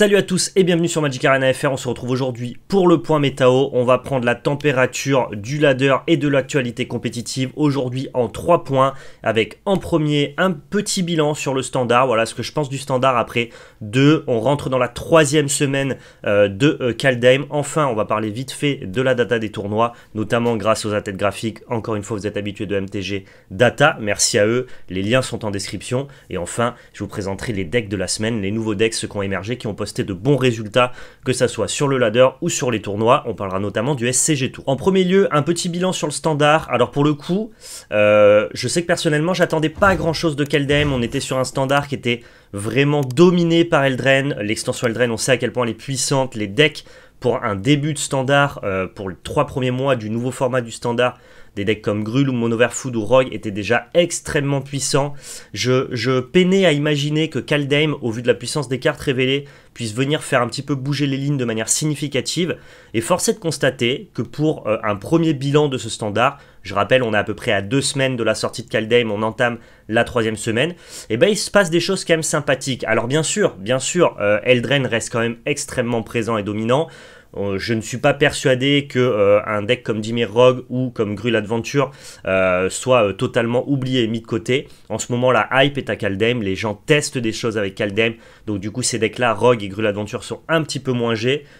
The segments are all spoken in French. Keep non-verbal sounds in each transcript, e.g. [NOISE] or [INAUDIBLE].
Salut à tous et bienvenue sur Magic Arena FR. On se retrouve aujourd'hui pour le point métao. On va prendre la température du ladder et de l'actualité compétitive aujourd'hui en 3 points avec en premier un petit bilan sur le standard. Voilà ce que je pense du standard après 2. On rentre dans la troisième semaine euh, de Caldame. Euh, enfin, on va parler vite fait de la data des tournois, notamment grâce aux athètes graphiques. Encore une fois, vous êtes habitués de MTG Data. Merci à eux. Les liens sont en description. Et enfin, je vous présenterai les decks de la semaine, les nouveaux decks, ceux qui ont émergé, qui ont posté de bons résultats, que ça soit sur le ladder ou sur les tournois. On parlera notamment du SCG Tour. En premier lieu, un petit bilan sur le standard. Alors pour le coup, euh, je sais que personnellement, j'attendais pas grand chose de Keldem. On était sur un standard qui était vraiment dominé par Eldraine. L'extension Eldraine, on sait à quel point elle est puissante. Les decks pour un début de standard, euh, pour les trois premiers mois du nouveau format du standard, des decks comme Grul ou Food ou Rogue étaient déjà extrêmement puissants. Je, peinais à imaginer que Kaldheim, au vu de la puissance des cartes révélées, puisse venir faire un petit peu bouger les lignes de manière significative. Et force est de constater que pour euh, un premier bilan de ce standard, je rappelle, on est à peu près à deux semaines de la sortie de Kaldheim, on entame la troisième semaine, et eh bien il se passe des choses quand même sympathiques. Alors bien sûr, bien sûr, euh, Eldraine reste quand même extrêmement présent et dominant. Euh, je ne suis pas persuadé que euh, un deck comme Dimir Rogue ou comme Grul Adventure euh, soit totalement oublié et mis de côté. En ce moment, la hype est à Kaldem, les gens testent des choses avec Kaldem, donc du coup ces decks-là, Rogue et Grul Adventure, sont un petit peu moins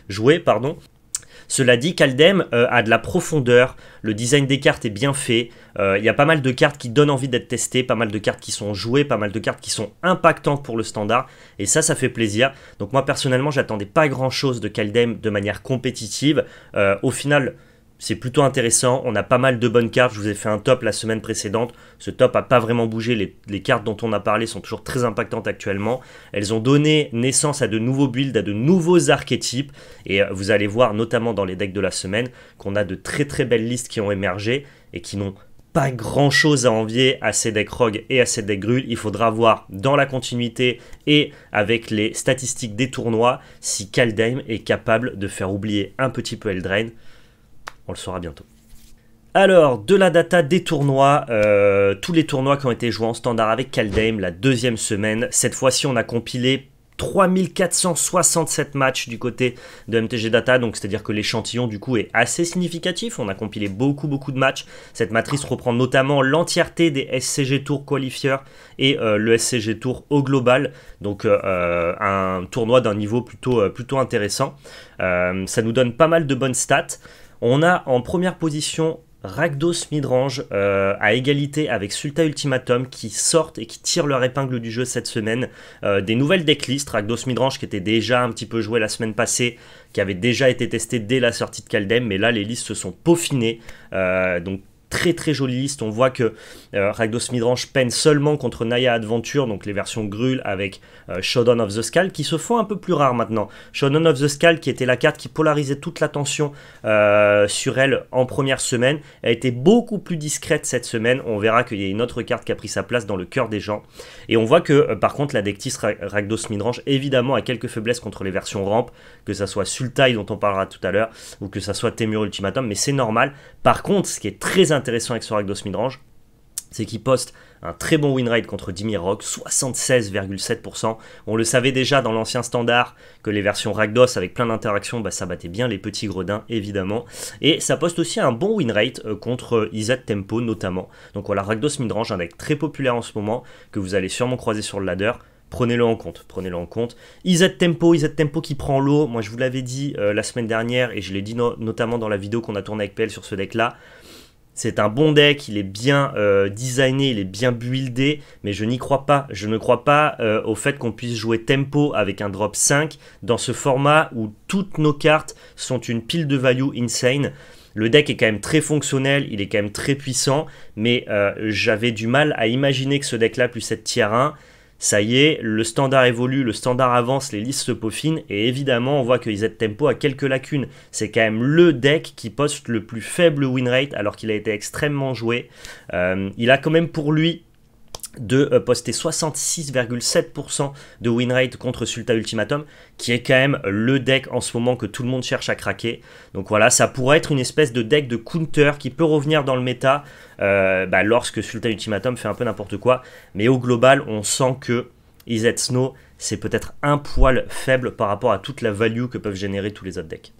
joués, pardon. Cela dit, Kaldem euh, a de la profondeur, le design des cartes est bien fait, euh, il y a pas mal de cartes qui donnent envie d'être testées, pas mal de cartes qui sont jouées, pas mal de cartes qui sont impactantes pour le standard, et ça, ça fait plaisir. Donc moi, personnellement, j'attendais pas grand-chose de Kaldem de manière compétitive. Euh, au final, c'est plutôt intéressant. On a pas mal de bonnes cartes. Je vous ai fait un top la semaine précédente. Ce top n'a pas vraiment bougé. Les, cartes dont on a parlé sont toujours très impactantes actuellement. Elles ont donné naissance à de nouveaux builds, à de nouveaux archétypes. Et euh, vous allez voir, notamment dans les decks de la semaine, qu'on a de très très belles listes qui ont émergé et qui n'ont pas grand chose à envier à ces decks rogue et à ces decks Grul. Il faudra voir dans la continuité et avec les statistiques des tournois si Kaldheim est capable de faire oublier un petit peu Eldraine. On le saura bientôt. Alors, de la data des tournois, euh, tous les tournois qui ont été joués en standard avec Kaldheim la deuxième semaine. Cette fois-ci, on a compilé 3467 matchs du côté de MTG Data, donc c'est-à-dire que l'échantillon du coup est assez significatif. On a compilé beaucoup beaucoup de matchs. Cette matrice reprend notamment l'entièreté des SCG Tour qualifiers et euh, le SCG Tour au global, donc euh, un tournoi d'un niveau plutôt, plutôt intéressant. ça nous donne pas mal de bonnes stats. On a en première position Ragdos Midrange euh, à égalité avec Sulta Ultimatum qui sortent et qui tirent leur épingle du jeu cette semaine. Euh, des nouvelles decklists, Ragdos Midrange qui était déjà un petit peu joué la semaine passée, qui avait déjà été testé dès la sortie de Kaldem, mais là les listes se sont peaufinées. Euh, donc très très jolie liste. On voit que euh, Ragdos Midrange peine seulement contre Naya Adventure, donc les versions Grul avec euh, Shodown of the Skull, qui se font un peu plus rares maintenant. Shodown of the Skull, qui était la carte qui polarisait toute l'attention tension euh, sur elle en première semaine, a été beaucoup plus discrète cette semaine. On verra qu'il y a une autre carte qui a pris sa place dans le cœur des gens. Et on voit que par contre la Dectis Ragdos Midrange, évidemment, a quelques faiblesses contre les versions ramp, que ça soit Sultai dont on parlera tout à l'heure, ou que ça soit Temur Ultimatum, mais c'est normal. Par contre, ce qui est très intéressant, intéressant avec Ragdos midrange, c'est qu'il poste un très bon win rate contre Dimir Rock, 76,7%. On le savait déjà dans l'ancien standard que les versions ragdos avec plein d'interactions, bah, ça battait bien les petits gredins évidemment. Et ça poste aussi un bon win rate euh, contre euh, Isat Tempo notamment. Donc voilà, ragdos Midrange, un deck très populaire en ce moment que vous allez sûrement croiser sur le ladder prenez-le en compte, prenez-le en compte. IZ Tempo, Izet Tempo qui prend l'eau, moi je vous l'avais dit euh, la semaine dernière et je l'ai dit notamment dans la vidéo qu'on a tournée avec PL sur ce deck là, c'est un bon deck, il est bien euh, designé, il est bien buildé, mais je n'y crois pas. Je ne crois pas euh, au fait qu'on puisse jouer tempo avec un drop 5 dans ce format où toutes nos cartes sont une pile de value insane. Le deck est quand même très fonctionnel, il est quand même très puissant, mais euh, j'avais du mal à imaginer que ce deck-là puisse être tier 1 ça y est, le standard évolue, le standard avance, les listes se peaufinent, et évidemment, on voit que Z Tempo a quelques lacunes. C'est quand même le deck qui poste le plus faible win rate, alors qu'il a été extrêmement joué. Euh, il a quand même pour lui de euh, poster 66,7% de win rate contre Sulta Ultimatum, qui est quand même le deck en ce moment que tout le monde cherche à craquer. Donc voilà, ça pourrait être une espèce de deck de counter qui peut revenir dans le méta euh, bah, lorsque Sulta Ultimatum fait un peu n'importe quoi. Mais au global, on sent que Iset Snow, c'est peut-être un poil faible par rapport à toute la value que peuvent générer tous les autres decks.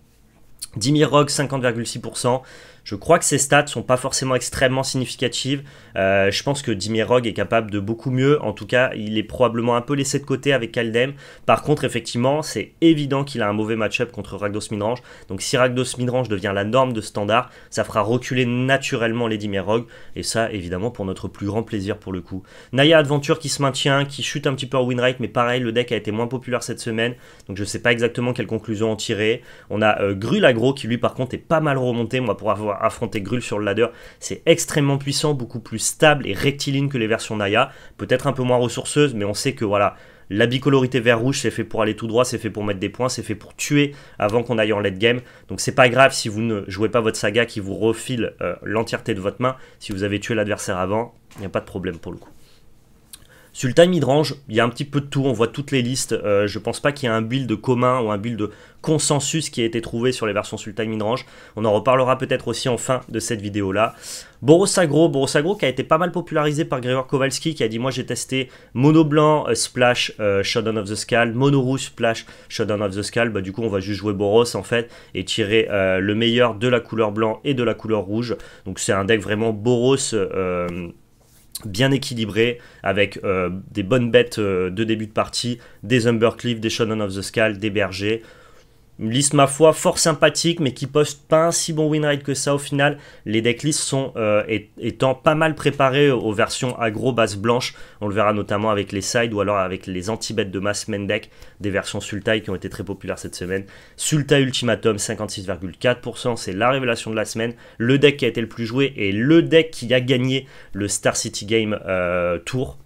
Dimir Rogue 50,6%, je crois que ses stats sont pas forcément extrêmement significatives. Euh, je pense que Dimirog est capable de beaucoup mieux. En tout cas, il est probablement un peu laissé de côté avec Kaldem. Par contre, effectivement, c'est évident qu'il a un mauvais match-up contre Ragdos Midrange. Donc si Ragdos Midrange devient la norme de standard, ça fera reculer naturellement les Dimirog. Et ça, évidemment, pour notre plus grand plaisir pour le coup. Naya Adventure qui se maintient, qui chute un petit peu en winrate, mais pareil, le deck a été moins populaire cette semaine. Donc je sais pas exactement quelle conclusion en tirer. On a euh, Gru Lagro qui lui, par contre, est pas mal remonté. Moi, pour avoir affronter Grul sur le ladder. C'est extrêmement puissant, beaucoup plus stable et rectiligne que les versions Naya. Peut-être un peu moins ressourceuse, mais on sait que voilà, la bicolorité vert-rouge, c'est fait pour aller tout droit, c'est fait pour mettre des points, c'est fait pour tuer avant qu'on aille en late game. Donc c'est pas grave si vous ne jouez pas votre saga qui vous refile euh, l'entièreté de votre main. Si vous avez tué l'adversaire avant, il n'y a pas de problème pour le coup. Sultan midrange, il y a un petit peu de tout, on voit toutes les listes. Euh, je pense pas qu'il y ait un build commun ou un build consensus qui a été trouvé sur les versions Sultan midrange. On en reparlera peut-être aussi en fin de cette vidéo-là. Boros Agro, Boros Agro, qui a été pas mal popularisé par Grégoire Kowalski qui a dit moi j'ai testé mono blanc, euh, splash, euh, Shadow of the Skull, mono rouge, splash, Shadow of the Skull. Bah, du coup on va juste jouer Boros en fait et tirer le meilleur de la couleur blanc et de la couleur rouge. Donc c'est un deck vraiment Boros bien équilibré avec euh, des bonnes bêtes euh, de début de partie, des Humbercliff, des Shonen of the Skull, des bergers liste, ma foi, fort sympathique, mais qui poste pas un si bon win rate que ça au final. Les decklists sont euh, étant pas mal préparés aux versions agro base blanche. On le verra notamment avec les sides ou alors avec les anti-bêtes de masse main deck, des versions Sultai qui ont été très populaires cette semaine. Sulta Ultimatum 56,4%, c'est la révélation de la semaine. Le deck qui a été le plus joué et le deck qui a gagné le Star City Game euh, Tour.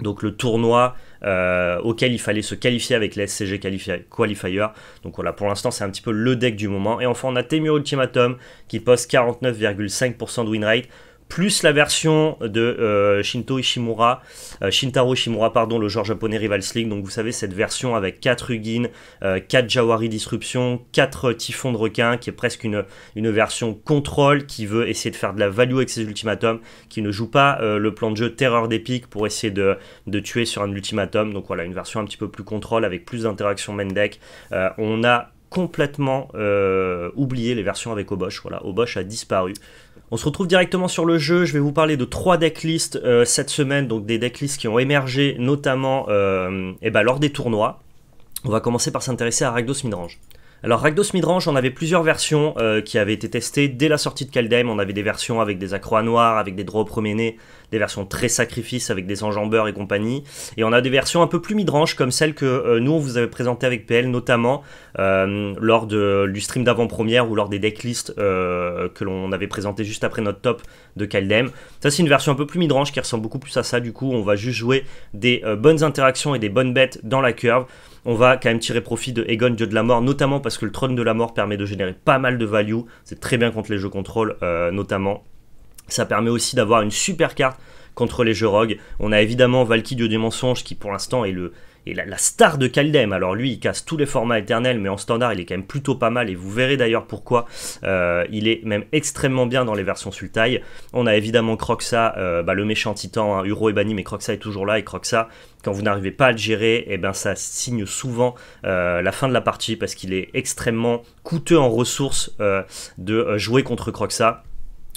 Donc le tournoi euh, auquel il fallait se qualifier avec les SCG Qualifier. Donc voilà, pour l'instant, c'est un petit peu le deck du moment. Et enfin, on a Temur Ultimatum qui poste 49,5% de win rate plus la version de euh, Shinto Ishimura, euh, Shintaro Ishimura, pardon, le joueur japonais rival League. Donc vous savez, cette version avec 4 Ugin, 4 Jawari Disruption, 4 euh, Typhon de requin, qui est presque une, une version contrôle, qui veut essayer de faire de la value avec ses ultimatums, qui ne joue pas le plan de jeu Terreur des pour essayer de, de, tuer sur un ultimatum. Donc voilà, une version un petit peu plus contrôle, avec plus d'interactions main deck. on a complètement euh, oublié les versions avec Oboche, Voilà, Oboche a disparu. On se retrouve directement sur le jeu. Je vais vous parler de trois decklists euh, cette semaine, donc des decklists qui ont émergé notamment et euh, eh ben, lors des tournois. On va commencer par s'intéresser à Ragdos Midrange. Alors Ragdos Midrange, on avait plusieurs versions euh, qui avaient été testées dès la sortie de Kaldheim. On avait des versions avec des accrocs noirs, avec des drops promenés, des versions très sacrifices avec des enjambeurs et compagnie. Et on a des versions un peu plus midrange comme celle que euh, nous on vous avait présentée avec PL, notamment euh, lors du stream d'avant-première ou lors des decklists que l'on avait présenté juste après notre top de Kaldheim. Ça c'est une version un peu plus midrange qui ressemble beaucoup plus à ça. Du coup, on va juste jouer des bonnes interactions et des bonnes bêtes dans la curve on va quand même tirer profit de Egon, dieu de la mort, notamment parce que le trône de la mort permet de générer pas mal de value. C'est très bien contre les jeux contrôle, euh, notamment. Ça permet aussi d'avoir une super carte contre les rogues. On a évidemment Valkyrie Dieu des mensonges qui pour l'instant est le la, star de Kaldem. Alors lui, il casse tous les formats éternels, mais en standard, il est quand même plutôt pas mal, et vous verrez d'ailleurs pourquoi. Euh, il est même extrêmement bien dans les versions Sultai. On a évidemment Croxa, euh, bah, le méchant titan, hein, Uro est banni, mais Croxa est toujours là, et Croxa, quand vous n'arrivez pas à le gérer, eh ben, ça signe souvent euh, la fin de la partie, parce qu'il est extrêmement coûteux en ressources de jouer contre Croxa.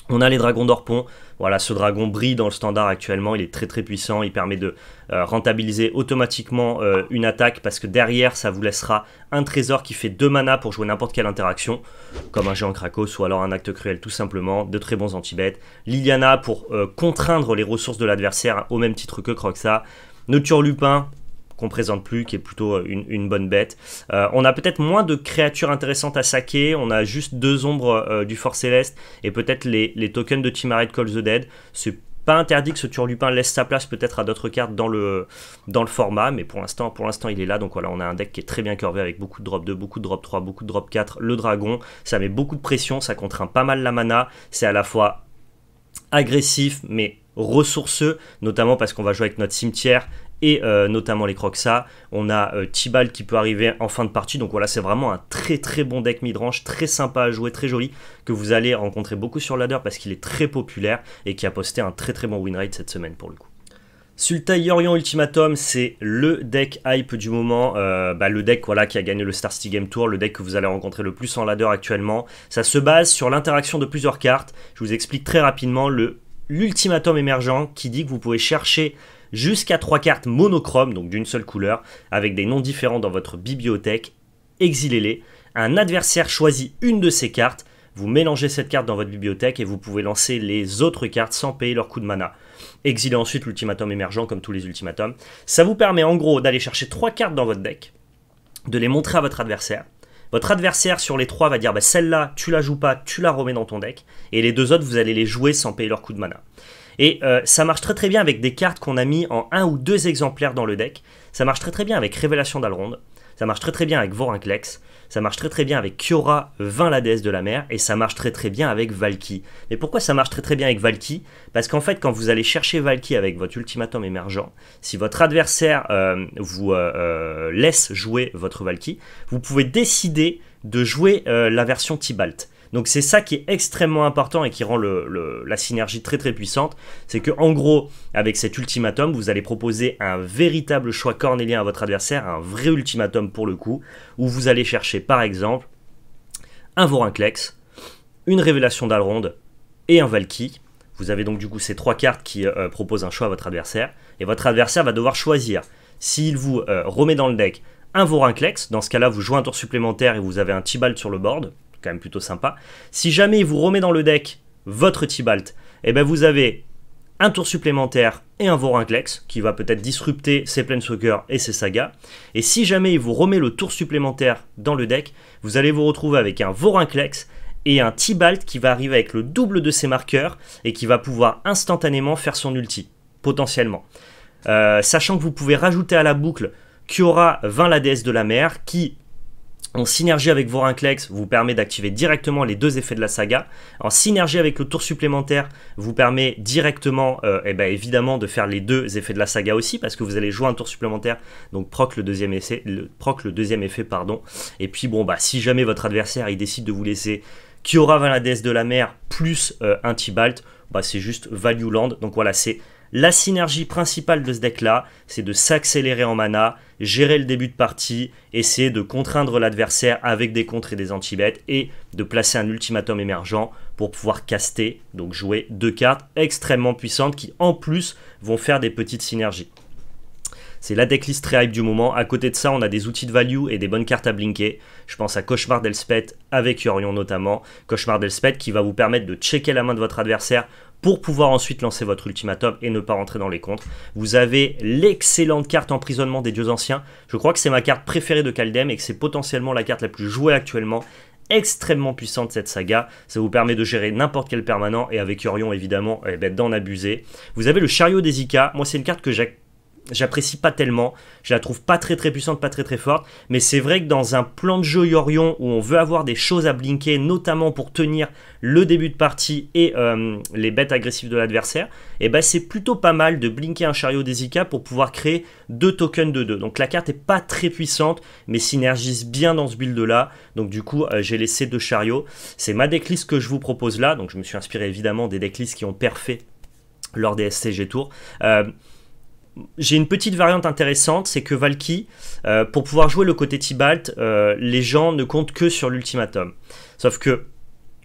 On a les dragons d'Orpon. Voilà, ce dragon brille dans le standard actuellement. Il est très très puissant. Il permet de euh, rentabiliser automatiquement euh, une attaque parce que derrière, ça vous laissera un trésor qui fait 2 mana pour jouer n'importe quelle interaction, comme un géant Krakos ou alors un acte cruel tout simplement. De très bons anti-bêtes. Liliana pour euh, contraindre les ressources de l'adversaire au même titre que Croxa. Nocturne Lupin qu'on présente plus, qui est plutôt euh, une, bonne bête. Euh, on a peut-être moins de créatures intéressantes à saquer, on a juste deux ombres euh, du Fort Céleste et peut-être les, tokens de Timaret Call the Dead. C'est pas interdit que ce Turlupin laisse sa place peut-être à d'autres cartes dans le, dans le format, mais pour l'instant, pour l'instant, il est là. Donc voilà, on a un deck qui est très bien curvé avec beaucoup de drop 2, beaucoup de drop 3, beaucoup de drop 4, le dragon. Ça met beaucoup de pression, ça contraint pas mal la mana. C'est à la fois agressif, mais ressourceux, notamment parce qu'on va jouer avec notre cimetière et euh, notamment les Croxa. On a euh, Tibal qui peut arriver en fin de partie. Donc voilà, c'est vraiment un très très bon deck midrange, très sympa à jouer, très joli, que vous allez rencontrer beaucoup sur ladder parce qu'il est très populaire et qui a posté un très très bon win rate cette semaine pour le coup. Sulta Yorion Ultimatum, c'est le deck hype du moment, euh, bah, le deck voilà, qui a gagné le Star City Game Tour, le deck que vous allez rencontrer le plus en ladder actuellement. Ça se base sur l'interaction de plusieurs cartes. Je vous explique très rapidement le l'ultimatum émergent qui dit que vous pouvez chercher jusqu'à 3 cartes monochromes, donc d'une seule couleur, avec des noms différents dans votre bibliothèque, exilez-les. Un adversaire choisit une de ces cartes, vous mélangez cette carte dans votre bibliothèque et vous pouvez lancer les autres cartes sans payer leur coût de mana. Exilez ensuite l'ultimatum émergent comme tous les ultimatums. Ça vous permet en gros d'aller chercher trois cartes dans votre deck, de les montrer à votre adversaire, votre adversaire sur les trois va dire bah, celle-là, tu la joues pas, tu la remets dans ton deck. Et les deux autres, vous allez les jouer sans payer leur coup de mana. Et euh, ça marche très très bien avec des cartes qu'on a mis en un ou deux exemplaires dans le deck. Ça marche très très bien avec Révélation d'Alronde. Ça marche très très bien avec Vorinclex, ça marche très très bien avec Kiora, 20 la déesse de la mer, et ça marche très très bien avec Valky. Mais pourquoi ça marche très très bien avec Valky Parce qu'en fait, quand vous allez chercher Valky avec votre ultimatum émergent, si votre adversaire euh, vous euh, euh, laisse jouer votre Valky, vous pouvez décider de jouer la version Tibalt. Donc c'est ça qui est extrêmement important et qui rend la synergie très très puissante. C'est que en gros, avec cet ultimatum, vous allez proposer un véritable choix cornélien à votre adversaire, un vrai ultimatum pour le coup, où vous allez chercher par exemple un Vorinclex, une révélation d'Alronde et un Valky. Vous avez donc du coup ces trois cartes qui euh, proposent un choix à votre adversaire. Et votre adversaire va devoir choisir s'il vous euh, remet dans le deck un Vorinclex, dans ce cas-là vous jouez un tour supplémentaire et vous avez un Tibalt sur le board, quand même plutôt sympa. Si jamais il vous remet dans le deck votre Tibalt, et eh ben vous avez un tour supplémentaire et un Vorinclex qui va peut-être disrupter ses Planeswalkers et ses sagas. Et si jamais il vous remet le tour supplémentaire dans le deck, vous allez vous retrouver avec un Vorinclex et un Tibalt qui va arriver avec le double de ses marqueurs et qui va pouvoir instantanément faire son ulti, potentiellement. Euh, sachant que vous pouvez rajouter à la boucle aura 20 la déesse de la mer qui en synergie avec Vorinclex vous permet d'activer directement les deux effets de la saga. En synergie avec le tour supplémentaire vous permet directement, euh, eh ben, évidemment, de faire les deux effets de la saga aussi, parce que vous allez jouer un tour supplémentaire, donc proc le deuxième, proc le deuxième effet. pardon. Et puis bon, bah, si jamais votre adversaire il décide de vous laisser Kiora Valadès de la mer plus euh, un t bah, c'est juste Value Land. Donc voilà, c'est la synergie principale de ce deck-là, c'est de s'accélérer en mana, gérer le début de partie, essayer de contraindre l'adversaire avec des contres et des anti-bêtes, et de placer un ultimatum émergent pour pouvoir caster, donc jouer deux cartes extrêmement puissantes qui en plus vont faire des petites synergies. C'est la decklist très hype du moment. À côté de ça, on a des outils de value et des bonnes cartes à blinker. Je pense à Cauchemar d'Elspeth avec Yorion notamment. Cauchemar d'Elspeth qui va vous permettre de checker la main de votre adversaire pour pouvoir ensuite lancer votre ultimatum et ne pas rentrer dans les contres. Vous avez l'excellente carte emprisonnement des dieux anciens. Je crois que c'est ma carte préférée de Kaldem et que c'est potentiellement la carte la plus jouée actuellement extrêmement puissante cette saga. Ça vous permet de gérer n'importe quel permanent et avec Orion évidemment eh ben, d'en abuser. Vous avez le chariot des Ika. Moi c'est une carte que j'ai j'apprécie pas tellement. Je la trouve pas très très puissante, pas très très forte. Mais c'est vrai que dans un plan de jeu Yorion où on veut avoir des choses à blinker, notamment pour tenir le début de partie et euh, les bêtes agressives de l'adversaire, et eh ben c'est plutôt pas mal de blinker un chariot des pour pouvoir créer deux tokens de deux Donc la carte est pas très puissante, mais synergise bien dans ce build là. Donc du coup, euh, j'ai laissé deux chariots. C'est ma decklist que je vous propose là. Donc je me suis inspiré évidemment des decklists qui ont perfait lors des SCG Tours. Euh, j'ai une petite variante intéressante, c'est que Valky, euh, pour pouvoir jouer le côté Tibalt, euh, les gens ne comptent que sur l'ultimatum. Sauf que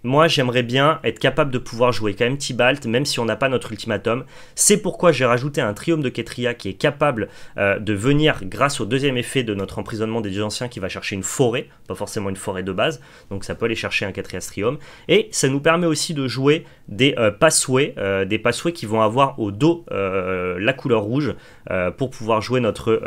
moi, j'aimerais bien être capable de pouvoir jouer quand même Tibalt, même si on n'a pas notre ultimatum. C'est pourquoi j'ai rajouté un triome de Ketria qui est capable euh, de venir grâce au deuxième effet de notre emprisonnement des dieux anciens qui va chercher une forêt, pas forcément une forêt de base, donc ça peut aller chercher un Ketria triome. Et ça nous permet aussi de jouer des euh, passouets, euh, des passouets qui vont avoir au dos la couleur rouge pour pouvoir jouer notre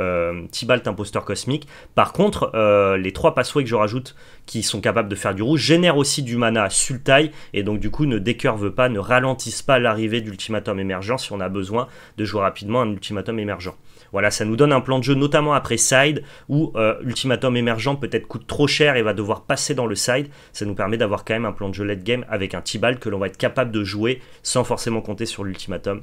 Tibalt imposteur cosmique. Par contre, les trois passouets que je rajoute qui sont capables de faire du rouge génèrent aussi du mana taille et donc du coup ne décurve pas, ne ralentisse pas l'arrivée d'ultimatum émergent si on a besoin de jouer rapidement un ultimatum émergent. Voilà, ça nous donne un plan de jeu, notamment après side, où euh, ultimatum émergent peut-être coûte trop cher et va devoir passer dans le side. Ça nous permet d'avoir quand même un plan de jeu late game avec un t que l'on va être capable de jouer sans forcément compter sur l'ultimatum.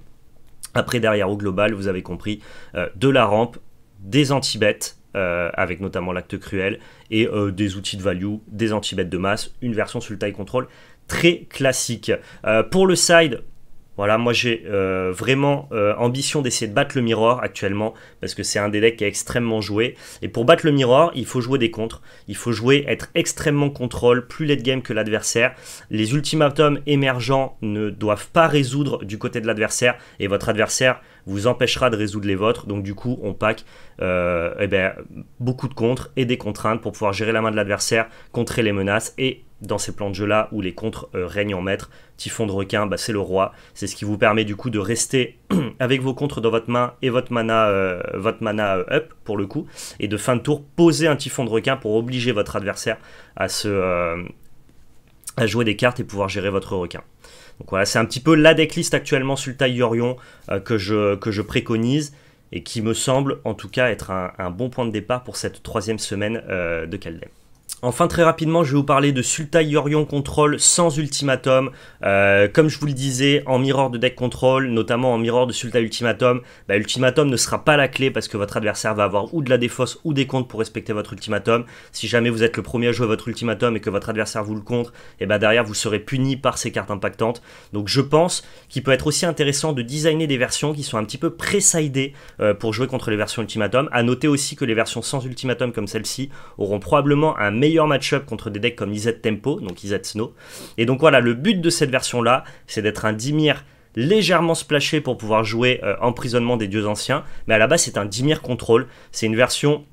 Après, derrière au global, vous avez compris, euh, de la rampe, des anti-bêtes, euh, avec notamment l'acte cruel, et euh, des outils de value, des anti-bêtes de masse, une version sur le taille control très classique. Euh, pour le side, voilà, moi j'ai euh, vraiment euh, ambition d'essayer de battre le Mirror actuellement, parce que c'est un des decks qui est extrêmement joué. Et pour battre le Mirror, il faut jouer des contres, il faut jouer, être extrêmement contrôle, plus late game que l'adversaire. Les ultimatums émergents ne doivent pas résoudre du côté de l'adversaire, et votre adversaire vous empêchera de résoudre les vôtres. Donc du coup, on pack euh, eh ben, beaucoup de contres et des contraintes pour pouvoir gérer la main de l'adversaire, contrer les menaces et dans ces plans de jeu-là où les contres euh, règnent en maître. Typhon de requin, bah, c'est le roi. C'est ce qui vous permet du coup de rester [CLEARS THROAT] avec vos contres dans votre main et votre mana, euh, votre mana euh, up pour le coup. Et de fin de tour, poser un typhon de requin pour obliger votre adversaire à, se, jouer des cartes et pouvoir gérer votre requin. Donc voilà, c'est un petit peu la decklist actuellement sur le Yorion que, je, que je préconise et qui me semble en tout cas être un, bon point de départ pour cette troisième semaine de Kaldem. Enfin, très rapidement, je vais vous parler de Sulta Yorion Control sans ultimatum. Euh, comme je vous le disais, en mirror de deck control, notamment en mirror de Sulta Ultimatum, bah, ultimatum ne sera pas la clé parce que votre adversaire va avoir ou de la défausse ou des comptes pour respecter votre ultimatum. Si jamais vous êtes le premier à jouer votre ultimatum et que votre adversaire vous le contre, et eh bah derrière vous serez puni par ces cartes impactantes. Donc je pense qu'il peut être aussi intéressant de designer des versions qui sont un petit peu pré euh, pour jouer contre les versions ultimatum. A noter aussi que les versions sans ultimatum comme celle-ci auront probablement un meilleur matchup contre des decks comme IZ Tempo, donc Izet Snow. Et donc voilà, le but de cette version-là, c'est d'être un Dimir légèrement splashé pour pouvoir jouer euh, Emprisonnement des Dieux Anciens. Mais à la base, c'est un Dimir contrôle. C'est une version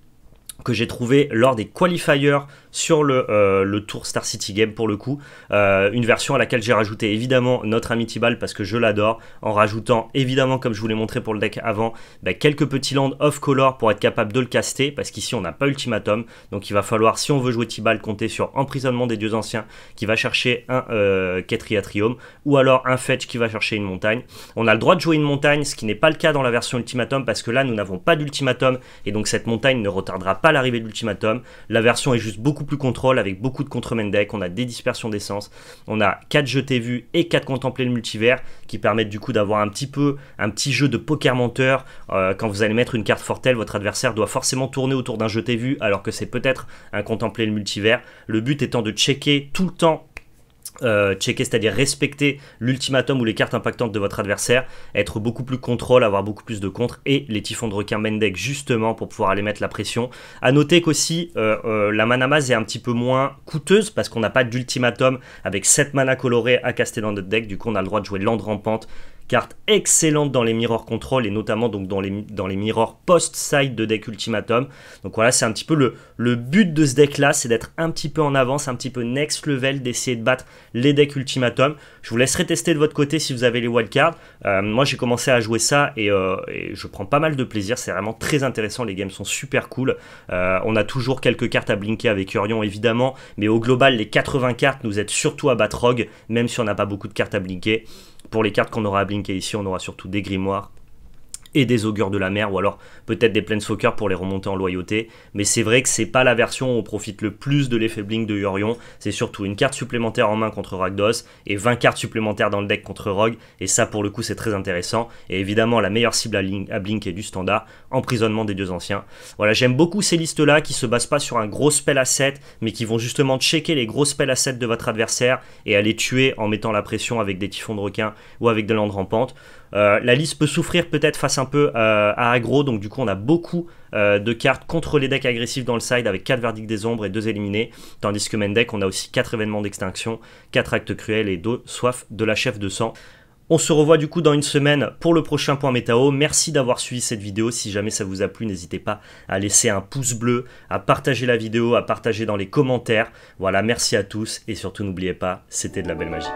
que j'ai trouvée lors des qualifiers sur euh, le, tour Star City Game pour le coup. Euh, une version à laquelle j'ai rajouté évidemment notre ami Tibal parce que je l'adore, en rajoutant évidemment, comme je vous l'ai montré pour le deck avant, bah, quelques petits lands off-color pour être capable de le caster parce qu'ici on n'a pas ultimatum. Donc il va falloir, si on veut jouer Tibal, compter sur emprisonnement des dieux anciens qui va chercher un euh, Ketriatrium ou alors un Fetch qui va chercher une montagne. On a le droit de jouer une montagne, ce qui n'est pas le cas dans la version ultimatum parce que là nous n'avons pas d'ultimatum et donc cette montagne ne retardera pas l'arrivée de l'ultimatum. La version est juste beaucoup plus contrôle avec beaucoup de contre-main deck. On a des dispersions d'essence. On a 4 jetés vus et 4 contemplés le multivers qui permettent du coup d'avoir un petit peu un petit jeu de poker menteur. Euh, quand vous allez mettre une carte fortelle votre adversaire doit forcément tourner autour d'un jeté vu alors que c'est peut-être un contemplé le multivers. Le but étant de checker tout le temps euh, checker, c'est-à-dire respecter l'ultimatum ou les cartes impactantes de votre adversaire, être beaucoup plus contrôle, avoir beaucoup plus de contre et les typhons de requin deck justement pour pouvoir aller mettre la pression. À noter qu'aussi euh, euh, la mana est un petit peu moins coûteuse parce qu'on n'a pas d'ultimatum avec 7 mana colorées à caster dans notre deck, du coup on a le droit de jouer Land Rampante, Carte excellente dans les mirror control et notamment donc dans les, dans les mirror post-side de deck ultimatum. Donc voilà, c'est un petit peu le, le but de ce deck-là, c'est d'être un petit peu en avance, un petit peu next level, d'essayer de battre les decks ultimatum. Je vous laisserai tester de votre côté si vous avez les wildcards. cards. Euh, moi, j'ai commencé à jouer ça euh, et, je prends pas mal de plaisir. C'est vraiment très intéressant. Les games sont super cool. Euh, on a toujours quelques cartes à blinker avec Urion, évidemment. Mais au global, les 80 cartes nous aident surtout à battre Rogue, même si on n'a pas beaucoup de cartes à blinker. Pour les cartes qu'on aura à blinker ici, on aura surtout des grimoires et des augures de la mer, ou alors peut-être des plaines soccer pour les remonter en loyauté. Mais c'est vrai que c'est pas la version où on profite le plus de l'effet Blink de Yorion. C'est surtout une carte supplémentaire en main contre Ragdos, et 20 cartes supplémentaires dans le deck contre Rogue. Et ça, pour le coup, c'est très intéressant. Et évidemment, la meilleure cible à, Blink est du standard, emprisonnement des deux anciens. Voilà, j'aime beaucoup ces listes-là qui se basent pas sur un gros spell à 7, mais qui vont justement checker les gros spells à 7 de votre adversaire et aller tuer en mettant la pression avec des typhons de requins ou avec des landes rampantes. Euh, la liste peut souffrir peut-être face un peu euh, à aggro, donc du coup on a beaucoup euh, de cartes contre les decks agressifs dans le side avec 4 verdicts des ombres et 2 éliminés, tandis que main deck on a aussi 4 événements d'extinction, 4 actes cruels et 2 soif de la chef de sang. On se revoit du coup dans une semaine pour le prochain point métao. Merci d'avoir suivi cette vidéo. Si jamais ça vous a plu, n'hésitez pas à laisser un pouce bleu, à partager la vidéo, à partager dans les commentaires. Voilà, merci à tous et surtout n'oubliez pas, c'était de la belle magie.